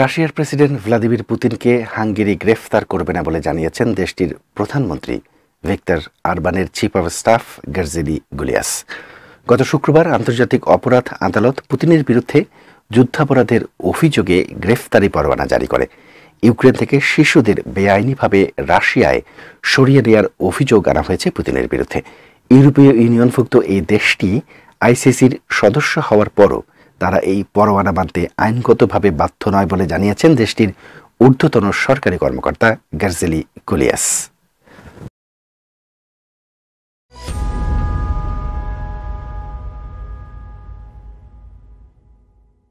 রাশিয়ার president Vladimir পুতিনকে Hungary গ্রেফতার করবে না বলে জানিয়েছেন দেশটির প্রধানমন্ত্রী ভিক্টর আরবানের chief of staff Gergely Gulyas গত শুক্রবার আন্তর্জাতিক অপরাধ আদালত পুতিনের বিরুদ্ধে যুদ্ধাপরাধের অভিযোগে গ্রেফতারি পরোয়ানা জারি করে ইউক্রেন থেকে শিশুদের বেআইনিভাবে রাশিয়ায় সরিয়ে নেওয়ার অভিযোগ আনা হয়েছে পুতিনের বিরুদ্ধে ইউরোপীয় ইউনিয়নভুক্ত এই দেশটি আইসিসির সদস্য হওয়ার পরও তারা এই পরোয়ানা মানতে আইনগতভাবে বাধ্য নয় বলে জানিয়েছেন দেশটির ঊর্ধ্বতন সরকারি কর্মকর্তা গার্জেলি কুলিয়াস